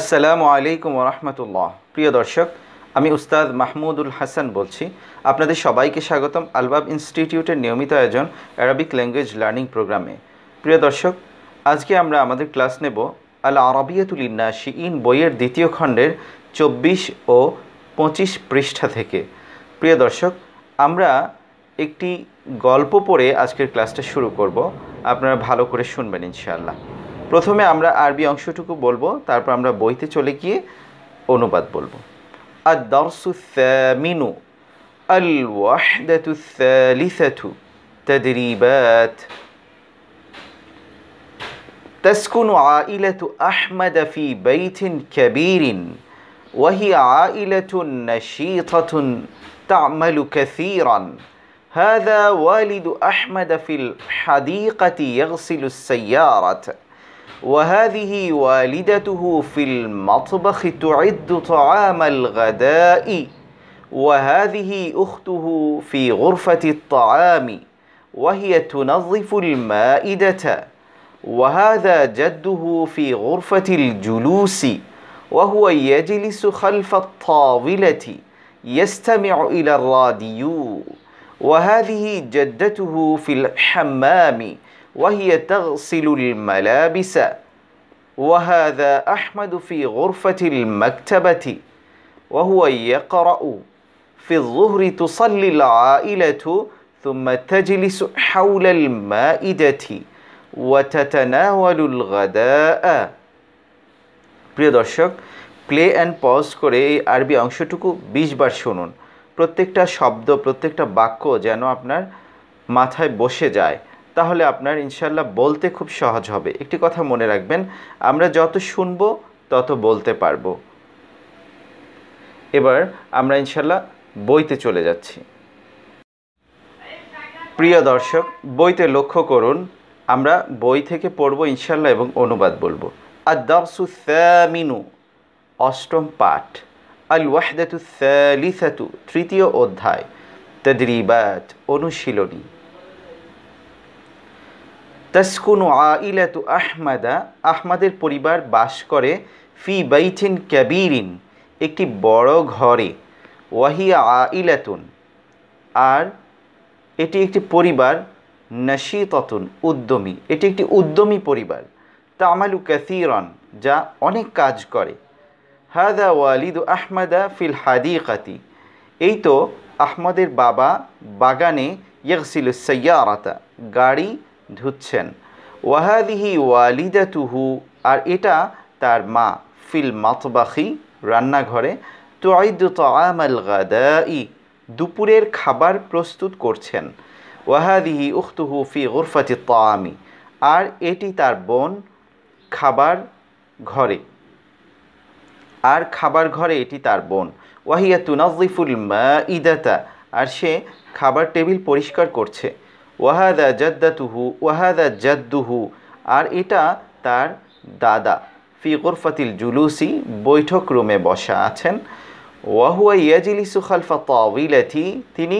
আসসালামু আলাইকুম রহমতুল্লাহ প্রিয় দর্শক আমি উস্তাদ মাহমুদুল হাসান বলছি আপনাদের সবাইকে স্বাগতম আলবাব ইনস্টিটিউটের নিয়মিত আয়োজন অ্যারাবিক ল্যাঙ্গুয়েজ লার্নিং প্রোগ্রামে প্রিয় দর্শক আজকে আমরা আমাদের ক্লাস নেব আল আরবিয়াতুল ইন্নাসি ইন বইয়ের দ্বিতীয় খণ্ডের চব্বিশ ও পঁচিশ পৃষ্ঠা থেকে প্রিয় দর্শক আমরা একটি গল্প পড়ে আজকের ক্লাসটা শুরু করব আপনারা ভালো করে শুনবেন ইনশাআল্লাহ প্রথমে আমরা আরবি অংশটুকু বলবো তারপর আমরা বইতে চলে গিয়ে অনুবাদ বলবো আর দর্সুসামিনু আল ওয়াহদাতুসালিসাথু تدريبات تسكن عائلة أحمد في بيت كبير وهي عائلة نشيطة تعمل كثيرا هذا والد أحمد في الحديقة يغسل السيارة وهذه والدته في المطبخ تعد طعام الغداء وهذه أخته في غرفة الطعام وهي تنظف المائدة وهذا جده في غرفة الجلوس وهو يجلس خلف الطاولة يستمع إلى الراديو وهذه جدته في الحمام وهي تغسل الملابس وهذا أحمد في غرفة المكتبة وهو يقرأ في الظهر تصلي العائلة ثم تجلس حول المائدة وتتناول الغداء প্রিয় দর্শক প্লে অ্যান্ড পজ করে এই আরবি অংশটুকু ২০ বার শুনুন প্রত্যেকটা শব্দ প্রত্যেকটা বাক্য যেন আপনার মাথায় বসে যায় তাহলে আপনার ইনশাল্লাহ বলতে খুব সহজ হবে একটি কথা মনে রাখবেন আমরা যত শুনব তত বলতে পারবো এবার আমরা ইনশাল্লাহ বইতে চলে যাচ্ছি প্রিয় দর্শক বইতে লক্ষ্য করুন আমরা বই থেকে পড়ব ইনশাল্লাহ এবং অনুবাদ বলবো আর দু মিনু অষ্টম পাঠ আল ওয়াহদাতু স্যালিসাতু তৃতীয় অধ্যায় তদরিবাত অনুশীলনী তাসকুনু আইলাতু আহমাদা আহমাদের পরিবার বাস করে ফি বাইথিন ক্যাবিরিন একটি বড় ঘরে ওয়াহিয়া আইলাতুন আর এটি একটি পরিবার নাশিততুন উদ্যমী এটি একটি উদ্যমী পরিবার তামালু ক্যাসিরন যা অনেক কাজ করে হাদা ওয়ালিদু আহমাদা ফিল হাদিকাতি এই তো আহমদের বাবা বাগানে ইয়সিল সৈয়ারাতা গাড়ি ধুচ্ছেন ওয়াহাদিহি ওয়ালিদা তুহু আর এটা তার মা ফিল মাতবাখি রান্নাঘরে তো তামাল গাদাই দুপুরের খাবার প্রস্তুত করছেন ওয়াহাদিহি উখতুহু ফি গোরফাতি তামি আর এটি তার বোন খাবার ঘরে আর খাবার ঘরে এটি তার বোন ওয়াহিয়া তুনাজিফুল মা ইদাতা আর সে খাবার টেবিল পরিষ্কার করছে ওয়াহাদা জদ্দাতুহু ওয়াহাদা জাদ্দুহু আর এটা তার দাদা ফি গোরফাতিল জুলুসি বৈঠক রুমে বসা আছেন ওয়াহুয়া ইয়াজিলিসু খালফা তাওয়িলাথি তিনি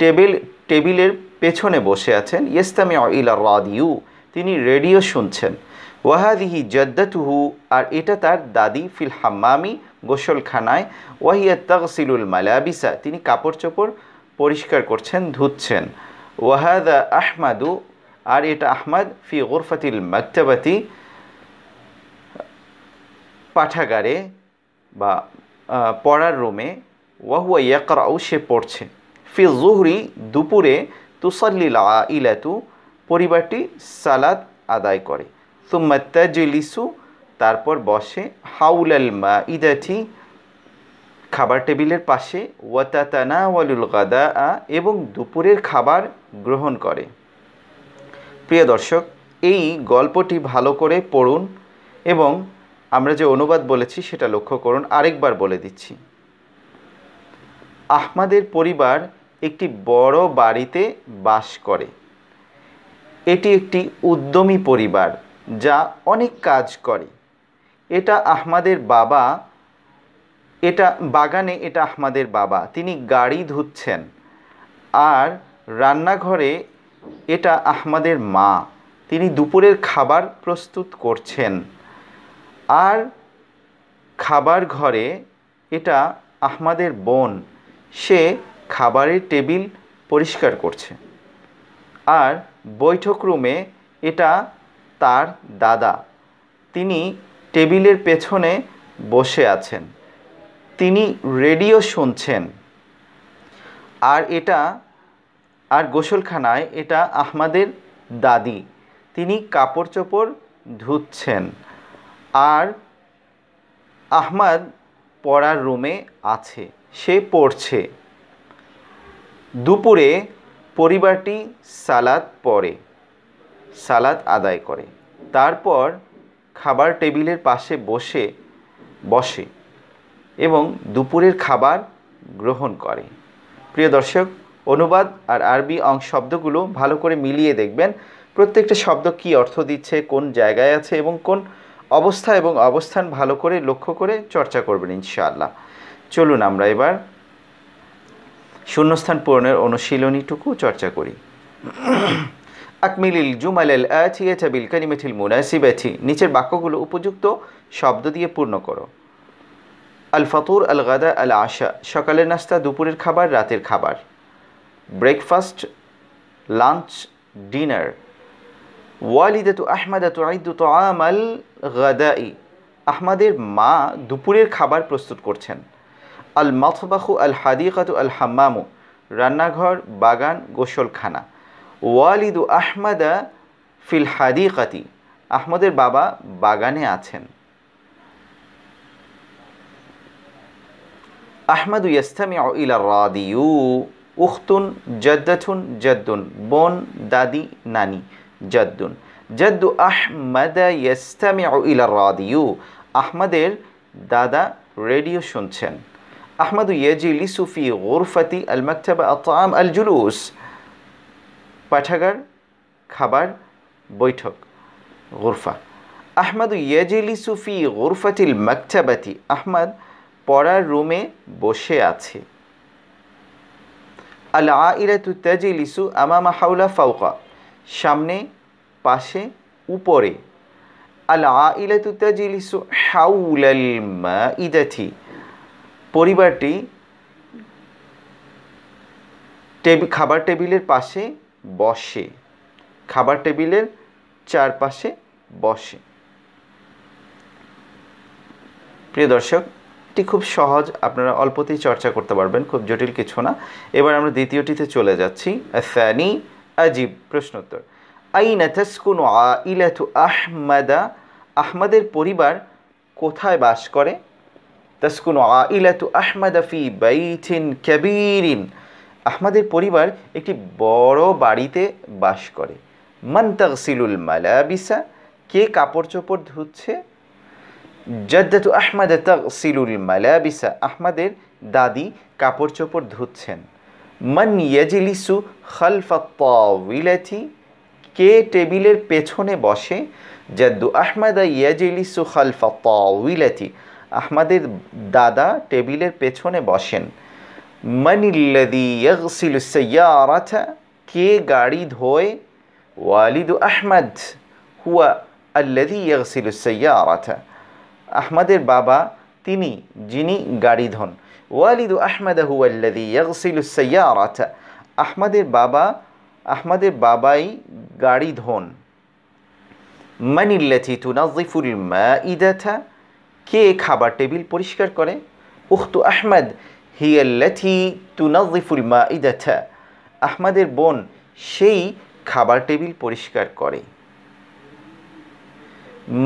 টেবিল টেবিলের পেছনে বসে আছেন ইয়েস্তামি ইলা রাদিউ তিনি রেডিও শুনছেন ওয়াহাদিহি জদ্দাতুহু আর এটা তার দাদি ফিল হাম্মামি গোসলখানায় ওয়াহিয়া তগসিলুল মালাবিসা তিনি কাপড় চোপড় পরিষ্কার করছেন ধুচ্ছেন ওয়াহাদা আহমাদু আর এটা আহমাদ ফি গোরফাতিল মাকতাবাতি পাঠাগারে বা পড়ার রুমে ওয়াহুয়া ইয়াকরাউ সে পড়ছে ফি জুহরি দুপুরে তুসল্লিল ইলাতু পরিবারটি সালাদ আদায় করে সুম্মাত্তা জিলিসু তারপর বসে হাউলাল মা ইদাঠি খাবার টেবিলের পাশে ওয়াতাতানা ওয়ালুল গাদা এবং দুপুরের খাবার গ্রহণ করে প্রিয় দর্শক এই গল্পটি ভালো করে পড়ুন এবং আমরা যে অনুবাদ বলেছি সেটা লক্ষ্য করুন আরেকবার বলে দিচ্ছি আহমাদের পরিবার একটি বড় বাড়িতে বাস করে এটি একটি উদ্যমী পরিবার যা অনেক কাজ করে এটা আহমাদের বাবা এটা বাগানে এটা আমাদের বাবা তিনি গাড়ি ধুচ্ছেন আর রান্নাঘরে এটা আহমাদের মা তিনি দুপুরের খাবার প্রস্তুত করছেন আর খাবার ঘরে এটা আহমাদের বোন সে খাবারের টেবিল পরিষ্কার করছে আর বৈঠক রুমে এটা তার দাদা তিনি টেবিলের পেছনে বসে আছেন তিনি রেডিও শুনছেন আর এটা আর গোসলখানায় এটা আহমাদের দাদি তিনি কাপড় চোপড় ধুচ্ছেন আর আহমাদ পড়ার রুমে আছে সে পড়ছে দুপুরে পরিবারটি সালাদ পরে সালাদ আদায় করে তারপর খাবার টেবিলের পাশে বসে বসে এবং দুপুরের খাবার গ্রহণ করে প্রিয় দর্শক অনুবাদ আর আরবি অং শব্দগুলো ভালো করে মিলিয়ে দেখবেন প্রত্যেকটা শব্দ কি অর্থ দিচ্ছে কোন জায়গায় আছে এবং কোন অবস্থা এবং অবস্থান ভালো করে লক্ষ্য করে চর্চা করবেন ইনশাআল্লাহ চলুন আমরা এবার শূন্যস্থান পূরণের অনুশীলনীটুকু চর্চা করি জুমাল জুমালেল আথিয়া বিল কালিমাথিল মুনাসিবাথি নিচের বাক্যগুলো উপযুক্ত শব্দ দিয়ে পূর্ণ করো আল ফতুর আল গাদা আল আশা সকালের নাস্তা দুপুরের খাবার রাতের খাবার ব্রেকফাস্ট লাঞ্চ ডিনার ওয়ালিদাতু আহমাদা তুরাইদু তোয়াম আল গাদাই আহমাদের মা দুপুরের খাবার প্রস্তুত করছেন আল মাথবাহু আল হাদিকাতু আল হাম্মামু রান্নাঘর বাগান গোসলখানা ওয়ালিদু আহমদা ফিল হাদিকাতি আহমদের বাবা বাগানে আছেন أحمد يستمع إلى الراديو أخت جدة جد بون دادي ناني جد جد أحمد يستمع إلى الراديو أحمد دادا راديو شنشن أحمد يجلس في غرفة المكتبة الطعام الجلوس باتغر خبر بويتوك غرفة أحمد يجلس في غرفة المكتبة أحمد পড়ার রুমে বসে আছে আল আইরাতু লিসু আমামা হাউলা ফাউকা সামনে পাশে উপরে আল আইলাতু লিসু হাউলাল ইদাথি পরিবারটি টেবিল খাবার টেবিলের পাশে বসে খাবার টেবিলের চারপাশে বসে প্রিয় দর্শক একটি খুব সহজ আপনারা অল্পতেই চর্চা করতে পারবেন খুব জটিল কিছু না এবার আমরা দ্বিতীয়টিতে চলে যাচ্ছি সানি আজিব প্রশ্নোত্তর আইনা তাসকুন আইলাতু আহমাদা আহমাদের পরিবার কোথায় বাস করে তাসকুন আইলাতু আহমাদা ফি বাইতিন কাবীরিন আহমাদের পরিবার একটি বড় বাড়িতে বাস করে মান তাগসিলুল মালাবিসা কে কাপড় চোপড় ধুচ্ছে জদ্দাতু আহমদ তাগসিলুল মালাবিসা আহমদের দাদি কাপড় চোপড় ধুচ্ছেন মান ইয়াজলিসু খালফা কে টেবিলের পেছনে বসে জাদ্দু আহমদ ইয়াজলিসু খালফা আহমদের দাদা টেবিলের পেছনে বসেন মানিল্লাদি ইয়াগসিলু কে গাড়ি ধোয় ওয়ালিদু আহমদ হুয়া আল্লাদি ইয়াগসিলু সাইয়ারাতা আহমদের বাবা তিনি যিনি গাড়িধন ওয়ালিদু আহমদ হুয়াল্লাদি ইয়াগসিলু সৈয়ারাত আহমদের বাবা আহমদের বাবাই গাড়িধন মানিল্লাথি তুনাজিফুল মা ইদাথা কে খাবার টেবিল পরিষ্কার করে উখতু আহমদ হিয়াল্লাথি তুনাজিফুল মা আহমদের বোন সেই খাবার টেবিল পরিষ্কার করে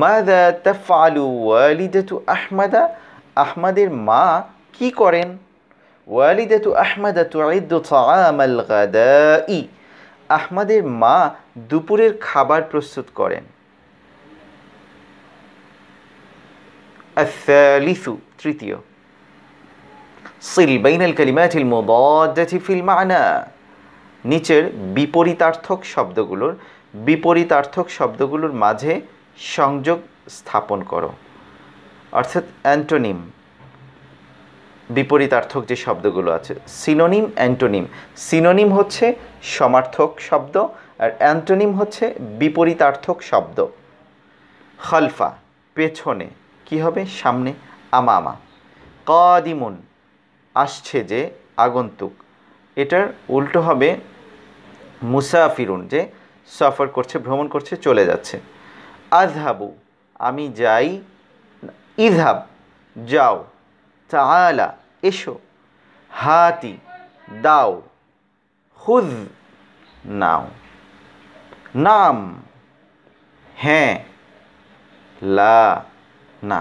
মাদা তাফালু ওয়ালিদাতু আহমাদা আহমাদের মা কি করেন ওয়ালিদাতু আহমাদা তুঈদ্দু তাআমাল গাদাই আহমাদের মা দুপুরের খাবার প্রস্তুত করেন الثالث তৃতীয় সিল বাইনাল কালিমাতিল মুদাদাতি ফিল মানা নিচের বিপরীতার্থক শব্দগুলোর বিপরীতার্থক শব্দগুলোর মাঝে সংযোগ স্থাপন করো অর্থাৎ অ্যান্টোনিম বিপরীতার্থক যে শব্দগুলো আছে সিনোনিম অ্যান্টোনিম সিনোনিম হচ্ছে সমার্থক শব্দ আর অ্যান্টোনিম হচ্ছে বিপরীতার্থক শব্দ খলফা পেছনে কি হবে সামনে আমামা কদিমুন আসছে যে আগন্তুক এটার উল্টো হবে মুসাফিরুন যে সফর করছে ভ্রমণ করছে চলে যাচ্ছে আজহাবু আমি যাই ইজহাব যাও তালা এসো হাতি দাও হুজ নাও নাম হ্যাঁ লা না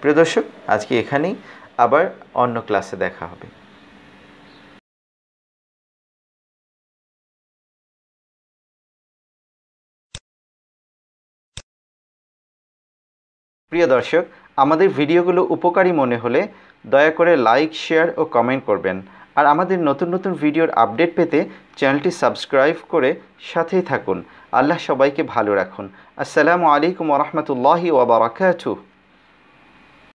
প্রিয় দর্শক আজকে এখানেই আবার অন্য ক্লাসে দেখা হবে প্রিয় দর্শক আমাদের ভিডিওগুলো উপকারী মনে হলে দয়া করে লাইক শেয়ার ও কমেন্ট করবেন আর আমাদের নতুন নতুন ভিডিওর আপডেট পেতে চ্যানেলটি সাবস্ক্রাইব করে সাথেই থাকুন আল্লাহ সবাইকে ভালো রাখুন আসসালামু আলাইকুম ওরহমতুল্লাহি ওবরাকাতু